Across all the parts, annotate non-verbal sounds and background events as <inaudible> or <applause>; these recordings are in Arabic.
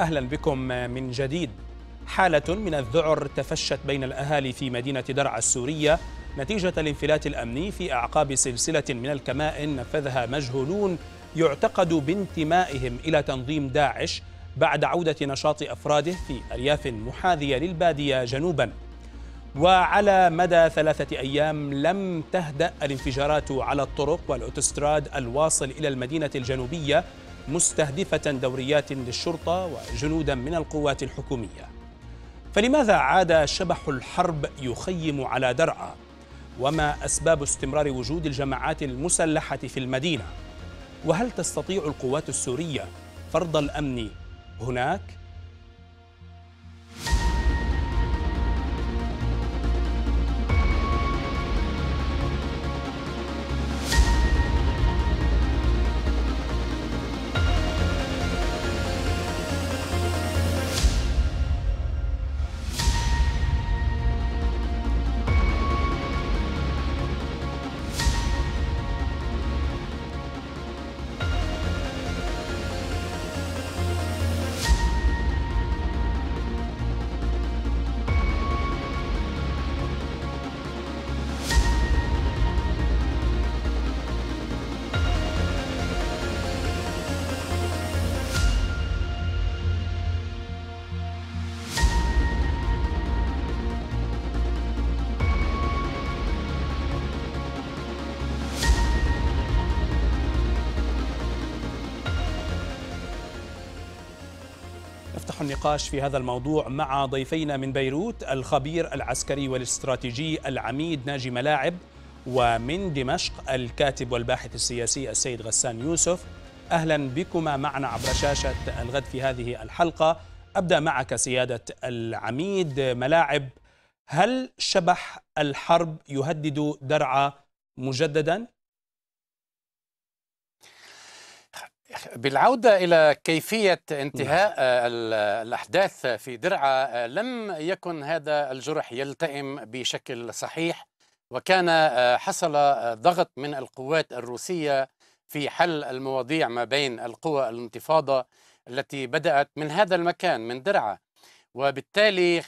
أهلا بكم من جديد حالة من الذعر تفشت بين الأهالي في مدينة درعا السورية نتيجة الانفلات الأمني في أعقاب سلسلة من الكمائن نفذها مجهولون يعتقد بانتمائهم إلى تنظيم داعش بعد عودة نشاط أفراده في أرياف محاذية للبادية جنوباً وعلى مدى ثلاثة أيام لم تهدأ الانفجارات على الطرق والأوتوستراد الواصل إلى المدينة الجنوبية مستهدفة دوريات للشرطة وجنودا من القوات الحكومية فلماذا عاد شبح الحرب يخيم على درعا وما أسباب استمرار وجود الجماعات المسلحة في المدينة وهل تستطيع القوات السورية فرض الأمن هناك؟ نفتح النقاش في هذا الموضوع مع ضيفينا من بيروت الخبير العسكري والاستراتيجي العميد ناجي ملاعب ومن دمشق الكاتب والباحث السياسي السيد غسان يوسف أهلا بكما معنا عبر شاشة الغد في هذه الحلقة أبدأ معك سيادة العميد ملاعب هل شبح الحرب يهدد درعا مجددا؟ بالعودة إلى كيفية انتهاء نعم. آه، الأحداث في درعا آه، لم يكن هذا الجرح يلتئم بشكل صحيح وكان آه، حصل ضغط من القوات الروسية في حل المواضيع ما بين القوى الانتفاضة التي بدأت من هذا المكان من درعا وبالتالي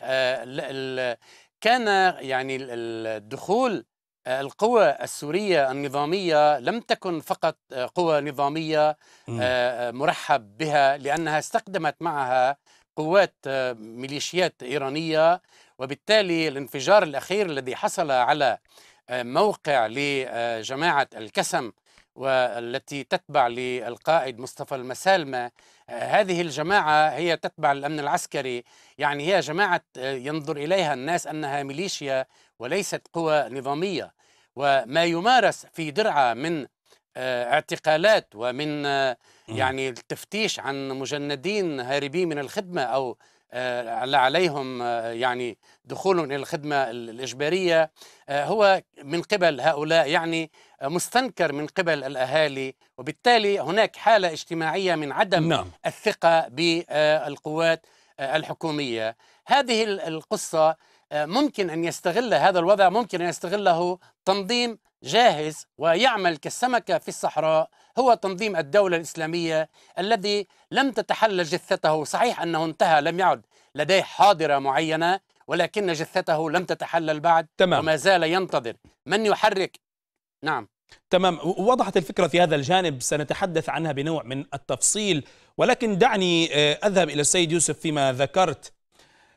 كان يعني الدخول القوى السورية النظامية لم تكن فقط قوى نظامية آه، مرحب بها لأنها استخدمت معها قوات آه، ميليشيات إيرانية وبالتالي الانفجار الأخير الذي حصل على آه، موقع لجماعة الكسم والتي تتبع للقائد مصطفى المسالمة آه، هذه الجماعة هي تتبع الأمن العسكري يعني هي جماعة آه، ينظر إليها الناس أنها ميليشيا وليست قوى نظامية وما يمارس في درعا من آه، اعتقالات ومن يعني التفتيش عن مجندين هاربين من الخدمة أو عليهم يعني دخول إلى الخدمة الإجبارية هو من قبل هؤلاء يعني مستنكر من قبل الأهالي وبالتالي هناك حالة اجتماعية من عدم نعم. الثقة بالقوات الحكومية هذه القصة آه، ممكن أن يستغل هذا الوضع ممكن أن يستغله تنظيم جاهز ويعمل كالسمكة في الصحراء هو تنظيم الدولة الإسلامية الذي لم تتحلل جثته صحيح أنه انتهى لم يعد لديه حاضرة معينة ولكن جثته لم تتحلل بعد تمام. وما زال ينتظر من يحرك نعم تمام وضحت الفكرة في هذا الجانب سنتحدث عنها بنوع من التفصيل ولكن دعني آه، أذهب إلى السيد يوسف فيما ذكرت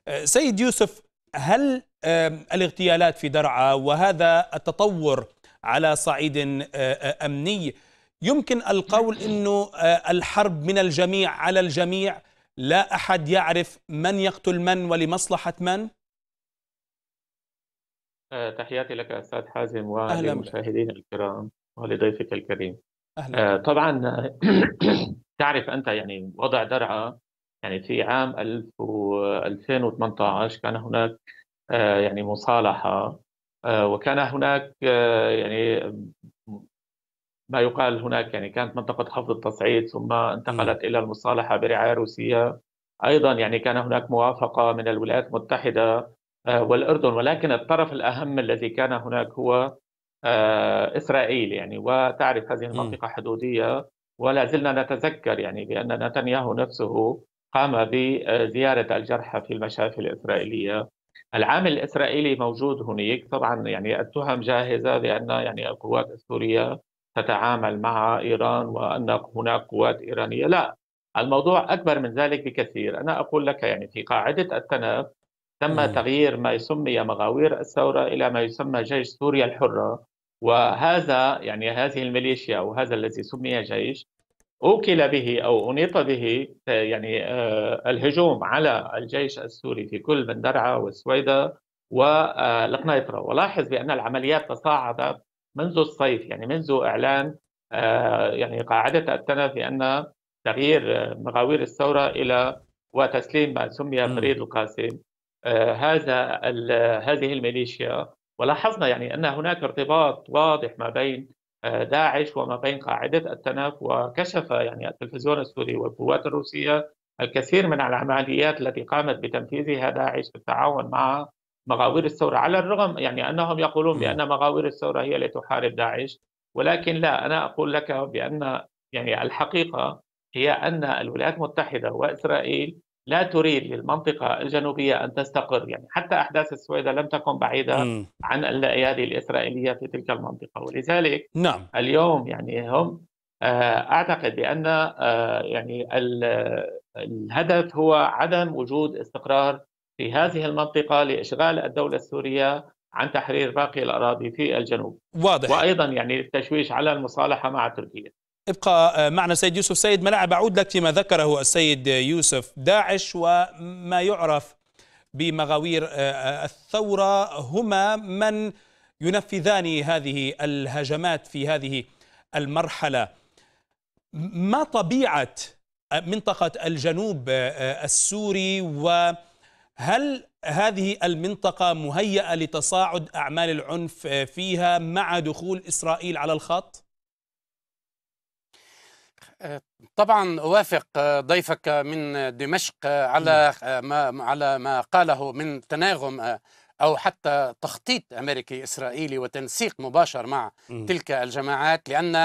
آه، سيد يوسف هل الاغتيالات في درعا وهذا التطور على صعيد آه، أمني يمكن القول أنه الحرب من الجميع على الجميع لا أحد يعرف من يقتل من ولمصلحة من؟ آه، تحياتي لك استاذ حازم وللمشاهدين الكرام ولضيفك الكريم أهلا. آه، طبعا آه، <clears throat> تعرف انت يعني وضع درعا يعني في عام 2018 كان هناك يعني مصالحه وكان هناك يعني ما يقال هناك يعني كانت منطقه خفض التصعيد ثم انتقلت الى المصالحه برعايه روسيه ايضا يعني كان هناك موافقه من الولايات المتحده آه، والأردن ولكن الطرف الأهم الذي كان هناك هو آه، إسرائيل يعني وتعرف هذه المنطقة حدودية ولا زلنا نتذكر يعني بأن نتنياهو نفسه قام بزيارة الجرحى في المشافي الإسرائيلية العامل الإسرائيلي موجود هناك طبعا يعني التهم جاهزة بأن يعني القوات السورية تتعامل مع إيران وأن هناك قوات إيرانية لا الموضوع أكبر من ذلك بكثير أنا أقول لك يعني في قاعدة التنف تم نعم. تغيير ما سمي مغاوير الثورة إلى ما يسمى جيش سوريا الحرة وهذا يعني هذه الميليشيا أو هذا الذي سمي جيش أوكل به أو أنيط به يعني آه، الهجوم على الجيش السوري في كل من درعا والسويدة والقنيطرة ولاحظ بأن العمليات تصاعدت منذ الصيف يعني منذ إعلان آه، يعني قاعدة التنا في أن تغيير مغاوير الثورة إلى وتسليم ما سمي فريد القاسم آه، هذا هذه الميليشيا ولاحظنا يعني ان هناك ارتباط واضح ما بين آه، داعش وما بين قاعده التنف وكشف يعني التلفزيون السوري والقوات الروسيه الكثير من العمليات التي قامت بتنفيذها داعش بالتعاون مع مغاوير الثوره على الرغم يعني انهم يقولون بان مغاوير الثوره هي التي تحارب داعش ولكن لا انا اقول لك بان يعني الحقيقه هي ان الولايات المتحده واسرائيل لا تريد للمنطقة الجنوبية أن تستقر يعني حتى أحداث السويدة لم تكن بعيدة م. عن الأيادي الإسرائيلية في تلك المنطقة ولذلك نعم. اليوم يعني هم آه، أعتقد بأن آه، يعني الهدف هو عدم وجود استقرار في هذه المنطقة لإشغال الدولة السورية عن تحرير باقي الأراضي في الجنوب واضح وأيضا يعني التشويش على المصالحة مع تركيا ابقى آه، معنا سيد يوسف سيد ملاعب أعود لك فيما ذكره السيد يوسف داعش وما يعرف بمغاوير آه، آه، الثورة هما من ينفذان هذه الهجمات في هذه المرحلة ما طبيعة منطقة الجنوب السوري وهل هذه المنطقة مهيئة لتصاعد أعمال العنف فيها مع دخول إسرائيل على الخط؟ طبعا اوافق ضيفك من دمشق على نعم. ما على ما قاله من تناغم او حتى تخطيط امريكي اسرائيلي وتنسيق مباشر مع تلك الجماعات لان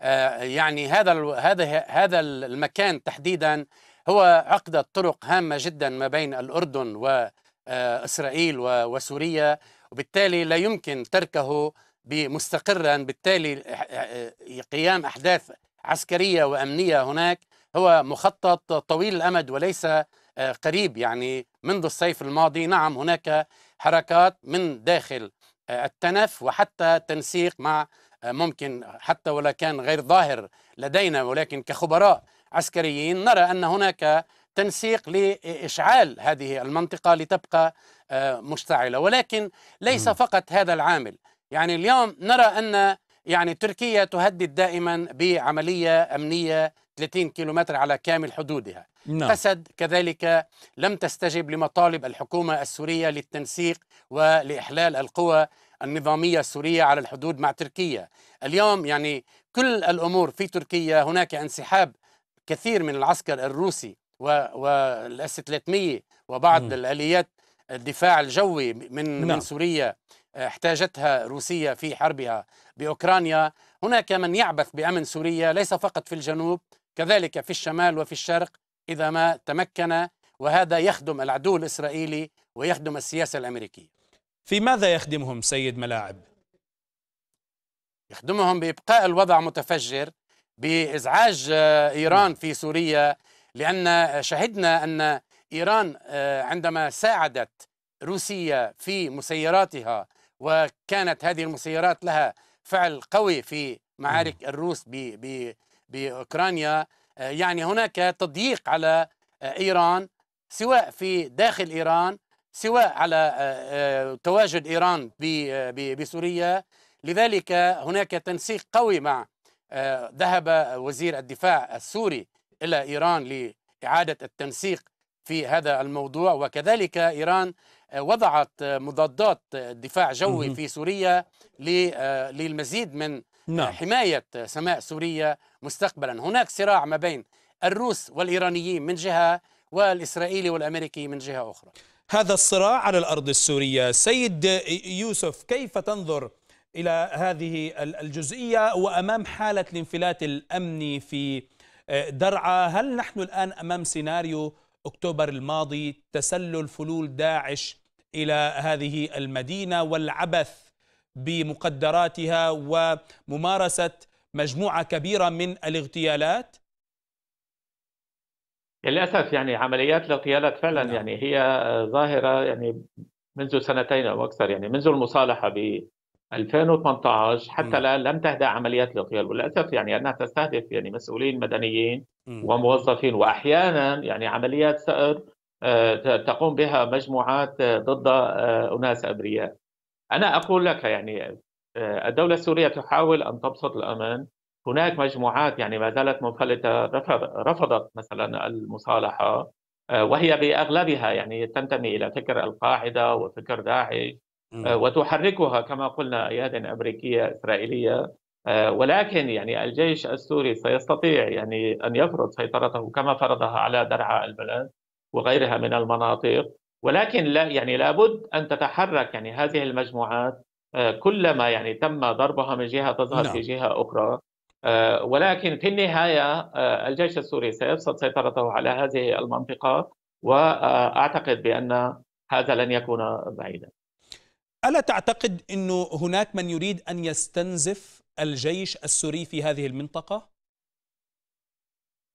آه، يعني هذا هذا هذا المكان تحديدا هو عقده طرق هامه جدا ما بين الاردن واسرائيل آه، وسوريا وبالتالي لا يمكن تركه بمستقرا بالتالي آه، قيام احداث عسكريه وامنيه هناك هو مخطط طويل الامد وليس آه، قريب يعني منذ الصيف الماضي نعم هناك حركات من داخل آه، التنف وحتى تنسيق مع آه، ممكن حتى ولا كان غير ظاهر لدينا ولكن كخبراء عسكريين نرى ان هناك تنسيق لاشعال هذه المنطقه لتبقى مشتعله ولكن ليس فقط هذا العامل يعني اليوم نرى ان يعني تركيا تهدد دائما بعملية أمنية 30 كيلومتر على كامل حدودها نعم. أسد كذلك لم تستجب لمطالب الحكومة السورية للتنسيق ولإحلال القوى النظامية السورية على الحدود مع تركيا اليوم يعني كل الأمور في تركيا هناك انسحاب كثير من العسكر الروسي والاس 300 وبعض م. الاليات الدفاع الجوي من نعم. من سوريا احتاجتها روسيا في حربها باوكرانيا هناك من يعبث بامن سوريا ليس فقط في الجنوب كذلك في الشمال وفي الشرق اذا ما تمكن وهذا يخدم العدو الاسرائيلي ويخدم السياسه الامريكيه. في ماذا يخدمهم سيد ملاعب؟ يخدمهم بابقاء الوضع متفجر بازعاج آه، ايران في سوريا لان شهدنا ان ايران آه، عندما ساعدت روسيا في مسيراتها وكانت هذه المسيرات لها فعل قوي في معارك الروس ب بأوكرانيا آه، يعني هناك تضييق على آه، إيران سواء في داخل إيران سواء على آه، تواجد إيران بسوريا لذلك هناك تنسيق قوي مع ذهب وزير الدفاع السوري إلى إيران لإعادة التنسيق في هذا الموضوع وكذلك إيران وضعت مضادات دفاع جوي في سوريا آه، للمزيد من نعم. حماية سماء سوريا مستقبلا هناك صراع ما بين الروس والإيرانيين من جهة والإسرائيلي والأمريكي من جهة أخرى هذا الصراع على الأرض السورية سيد يوسف كيف تنظر إلى هذه الجزئية وأمام حالة الانفلات الأمني في آه، درعا هل نحن الآن أمام سيناريو أكتوبر الماضي تسلل فلول داعش إلى هذه المدينة والعبث بمقدراتها وممارسة مجموعة كبيرة من الاغتيالات للأسف يعني عمليات الاغتيالات فعلا نعم. يعني هي ظاهرة يعني منذ سنتين أو أكثر يعني منذ المصالحة ب 2018 حتى الان لم تهدأ عمليات الاغتيال وللاسف يعني انها تستهدف يعني مسؤولين مدنيين وموظفين واحيانا يعني عمليات سأر آه، تقوم بها مجموعات آه، ضد آه، اناس ابرياء. انا اقول لك يعني الدوله السوريه تحاول ان تبسط الامن هناك مجموعات يعني ما زالت منفلتة رفضت مثلا المصالحة وهي بأغلبها يعني تنتمي إلى فكر القاعدة وفكر داعش آه، وتحركها كما قلنا اياد يعني امريكيه اسرائيليه آه، ولكن يعني الجيش السوري سيستطيع يعني ان يفرض سيطرته كما فرضها على درعا البلد وغيرها من المناطق ولكن لا يعني لابد ان تتحرك يعني هذه المجموعات آه، كلما يعني تم ضربها من جهه تظهر نعم. في جهه اخرى ولكن في النهايه الجيش السوري سيفسد سيطرته على هذه المنطقه واعتقد بان هذا لن يكون بعيدا ألا تعتقد أنه هناك من يريد أن يستنزف الجيش السوري في هذه المنطقة؟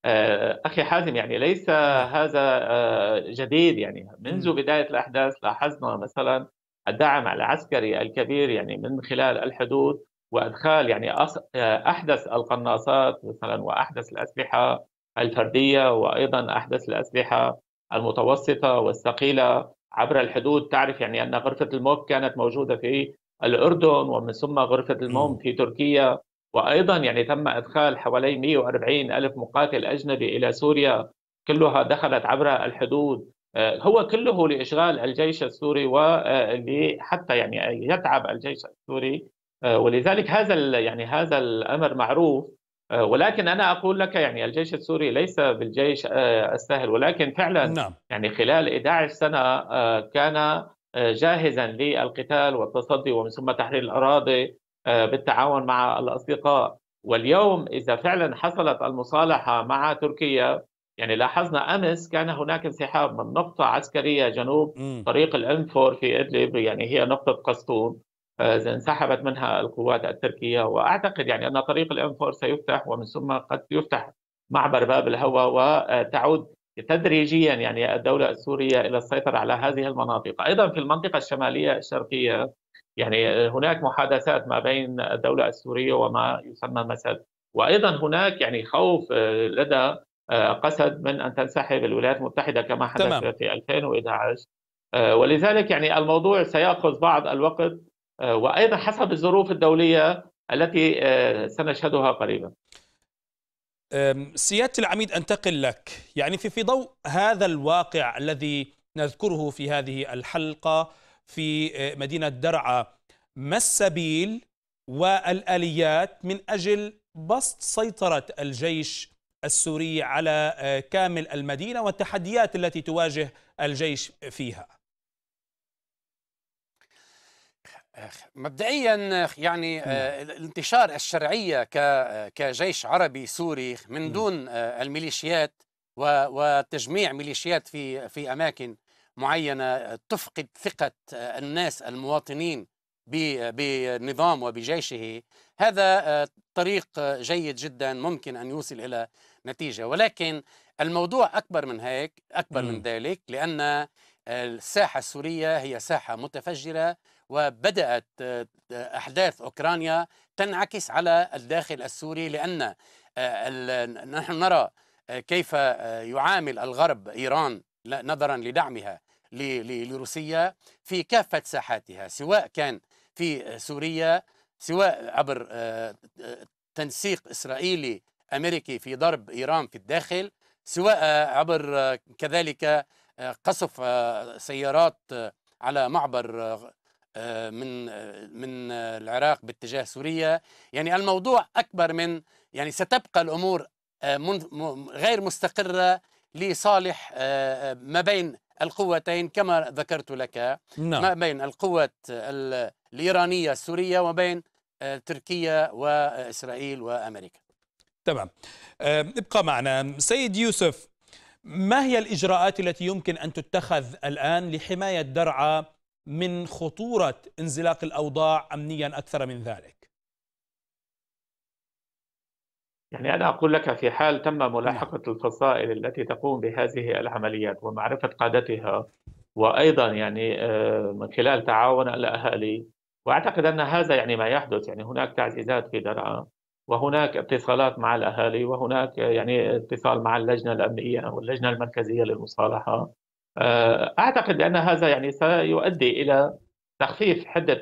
آه، أخي حازم يعني ليس هذا آه، جديد يعني منذ بداية الأحداث لاحظنا مثلا الدعم العسكري الكبير يعني من خلال الحدود وإدخال يعني آه، أحدث القناصات مثلا وأحدث الأسلحة الفردية وأيضا أحدث الأسلحة المتوسطة والثقيلة عبر الحدود تعرف يعني أن غرفة الموك كانت موجودة في الأردن ومن ثم غرفة الموم في تركيا وأيضا يعني تم إدخال حوالي 140 ألف مقاتل أجنبي إلى سوريا كلها دخلت عبر الحدود آه، هو كله لإشغال الجيش السوري وحتى آه، يعني يتعب الجيش السوري آه، ولذلك هذا يعني هذا الأمر معروف آه، ولكن انا اقول لك يعني الجيش السوري ليس بالجيش آه، السهل ولكن فعلا نعم. يعني خلال 11 سنه آه، كان جاهزا للقتال والتصدي ومن ثم تحرير الاراضي بالتعاون مع الاصدقاء واليوم اذا فعلا حصلت المصالحه مع تركيا يعني لاحظنا امس كان هناك انسحاب من نقطه عسكريه جنوب م. طريق الانفور في ادلب يعني هي نقطه قسطون انسحبت منها القوات التركيه واعتقد يعني ان طريق الانفور سيفتح ومن ثم قد يفتح معبر باب الهوى وتعود تدريجيا يعني الدوله السوريه الى السيطره على هذه المناطق، ايضا في المنطقه الشماليه الشرقيه يعني هناك محادثات ما بين الدوله السوريه وما يسمى مسد، وايضا هناك يعني خوف لدى قسد من ان تنسحب الولايات المتحده كما حدث تمام. في 2011 آه، ولذلك يعني الموضوع سياخذ بعض الوقت آه، وايضا حسب الظروف الدوليه التي آه، سنشهدها قريبا. سياده العميد انتقل لك، يعني في في ضوء هذا الواقع الذي نذكره في هذه الحلقه في آه، مدينه درعا، ما السبيل والاليات من اجل بسط سيطره الجيش السوري على كامل المدينه والتحديات التي تواجه الجيش فيها؟ مبدئيا يعني آه، نعم. الانتشار الشرعية كجيش عربي سوري من نعم. دون آه، الميليشيات وتجميع ميليشيات في في أماكن معينة تفقد ثقة آه، الناس المواطنين بنظام وبجيشه هذا طريق جيد جدا ممكن أن يوصل إلى نتيجة ولكن الموضوع أكبر من هيك أكبر من نعم. ذلك لأن الساحة السورية هي ساحة متفجرة وبدأت آه، أحداث أوكرانيا تنعكس على الداخل السوري لأن آه، نحن نرى آه، كيف يعامل الغرب إيران نظرا لدعمها لروسيا في كافة ساحاتها سواء كان في سوريا سواء عبر تنسيق إسرائيلي أمريكي في ضرب إيران في الداخل سواء عبر كذلك قصف سيارات على معبر آه، من من العراق باتجاه سوريا يعني الموضوع أكبر من يعني ستبقى الأمور آه، غير مستقرة لصالح آه، ما بين القوتين كما ذكرت لك نعم. ما بين القوة الإيرانية السورية وبين تركيا وإسرائيل وأمريكا تمام ابقى معنا سيد يوسف ما هي الإجراءات التي يمكن أن تتخذ الآن لحماية درعا من خطورة انزلاق الأوضاع أمنيا أكثر من ذلك يعني أنا أقول لك في حال تم نعم. ملاحقة الفصائل التي تقوم بهذه العمليات ومعرفة قادتها وأيضا يعني آه، من خلال تعاون الأهالي وأعتقد أن هذا يعني ما يحدث يعني هناك تعزيزات في درعا وهناك اتصالات مع الأهالي وهناك يعني اتصال مع اللجنة الأمنية واللجنة المركزية للمصالحة آه، اعتقد ان هذا يعني سيؤدي الى تخفيف حده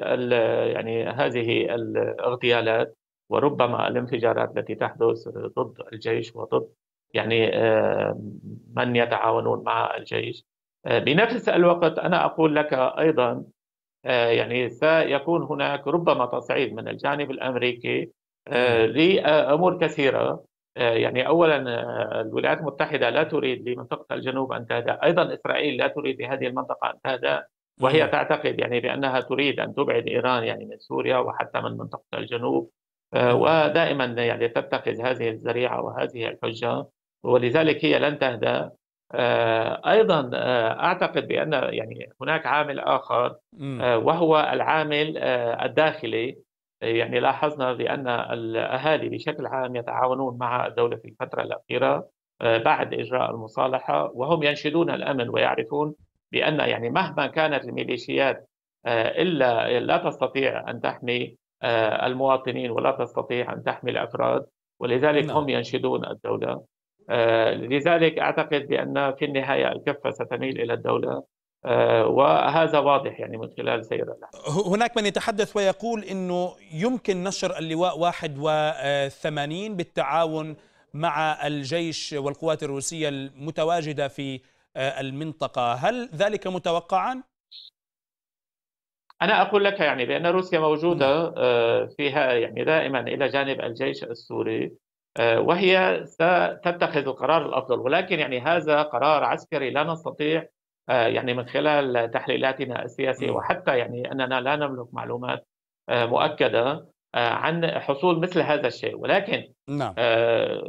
يعني هذه الاغتيالات وربما الانفجارات التي تحدث ضد الجيش وضد يعني آه، من يتعاونون مع الجيش آه، بنفس الوقت انا اقول لك ايضا يعني سيكون هناك ربما تصعيد من الجانب الامريكي نعم. لامور كثيره آه، يعني اولا آه، الولايات المتحده لا تريد لمنطقه الجنوب ان تهدأ، ايضا اسرائيل لا تريد لهذه المنطقه ان تهدأ وهي تعتقد يعني بانها تريد ان تبعد ايران يعني من سوريا وحتى من منطقه الجنوب آه، ودائما يعني تتخذ هذه الذريعه وهذه الحجه ولذلك هي لن تهدأ ايضا اعتقد بان يعني هناك عامل اخر وهو العامل الداخلي يعني لاحظنا بأن الأهالي بشكل عام يتعاونون مع الدولة في الفترة الأخيرة آه، بعد إجراء المصالحة وهم ينشدون الأمن ويعرفون بأن يعني مهما كانت الميليشيات آه، إلا لا تستطيع أن تحمي آه، المواطنين ولا تستطيع أن تحمي الأفراد ولذلك نعم. هم ينشدون الدولة لذلك أعتقد بأن في النهاية الكفة ستميل إلى الدولة آه، وهذا واضح يعني من خلال سير الأحداث هناك من يتحدث ويقول أنه يمكن نشر اللواء 81 بالتعاون مع الجيش والقوات الروسية المتواجدة في آه، المنطقة هل ذلك متوقعا؟ أنا أقول لك يعني بأن روسيا موجودة نعم. آه، فيها يعني دائما إلى جانب الجيش السوري وهي ستتخذ القرار الأفضل ولكن يعني هذا قرار عسكري لا نستطيع آه، يعني من خلال تحليلاتنا السياسيه وحتى يعني اننا لا نملك معلومات آه، مؤكده آه، عن حصول مثل هذا الشيء ولكن نعم.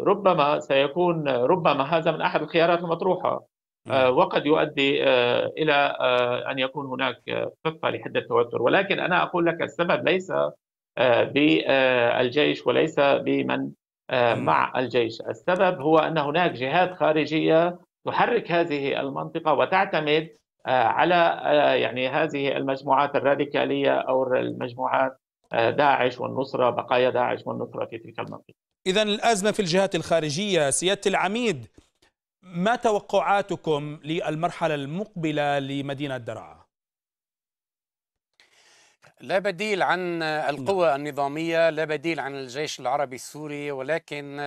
ربما سيكون ربما هذا من احد الخيارات المطروحه نعم. وقد يؤدي الى ان يكون هناك خفه لحده التوتر ولكن انا اقول لك السبب ليس بالجيش وليس بمن مع الجيش السبب هو ان هناك جهات خارجيه تحرك هذه المنطقه وتعتمد آه، على آه، يعني هذه المجموعات الراديكاليه او المجموعات آه، داعش والنصره بقايا داعش والنصره في تلك المنطقه. اذا الازمه في الجهات الخارجيه سياده العميد ما توقعاتكم للمرحله المقبله لمدينه درعا؟ لا بديل عن القوى نعم. النظاميه، لا بديل عن الجيش العربي السوري ولكن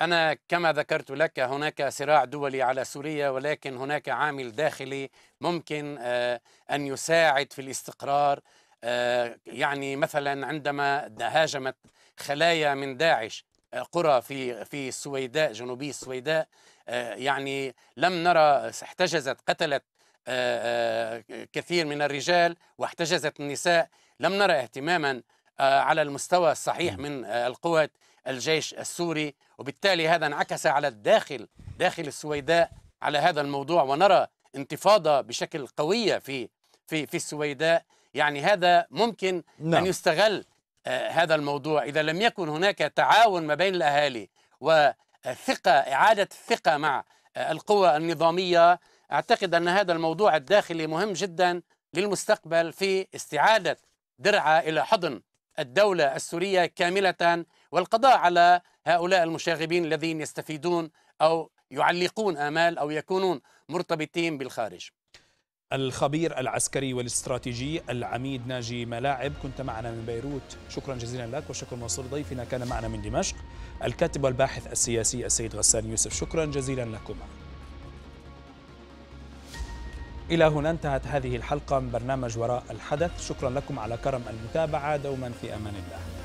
أنا كما ذكرت لك هناك صراع دولي على سوريا ولكن هناك عامل داخلي ممكن آه، أن يساعد في الاستقرار آه، يعني مثلا عندما هاجمت خلايا من داعش آه، قرى في في السويداء جنوبي السويداء يعني لم نرى احتجزت قتلت كثير من الرجال واحتجزت النساء لم نرى اهتماما على المستوى الصحيح من القوات الجيش السوري وبالتالي هذا انعكس على الداخل داخل السويداء على هذا الموضوع ونرى انتفاضة بشكل قوية في في في السويداء يعني هذا ممكن نعم. أن يستغل آه هذا الموضوع إذا لم يكن هناك تعاون ما بين الأهالي وثقة آه، إعادة الثقة مع آه القوى النظامية أعتقد أن هذا الموضوع الداخلي مهم جدا للمستقبل في استعادة درعا إلى حضن الدولة السورية كاملة والقضاء على هؤلاء المشاغبين الذين يستفيدون أو يعلقون آمال أو يكونون مرتبطين بالخارج الخبير العسكري والاستراتيجي العميد ناجي ملاعب كنت معنا من بيروت شكرا جزيلا لك وشكرا موصول ضيفنا كان معنا من دمشق الكاتب والباحث السياسي السيد غسان يوسف شكرا جزيلا لكما إلى هنا انتهت هذه الحلقة من برنامج وراء الحدث شكرا لكم على كرم المتابعة دوما في أمان الله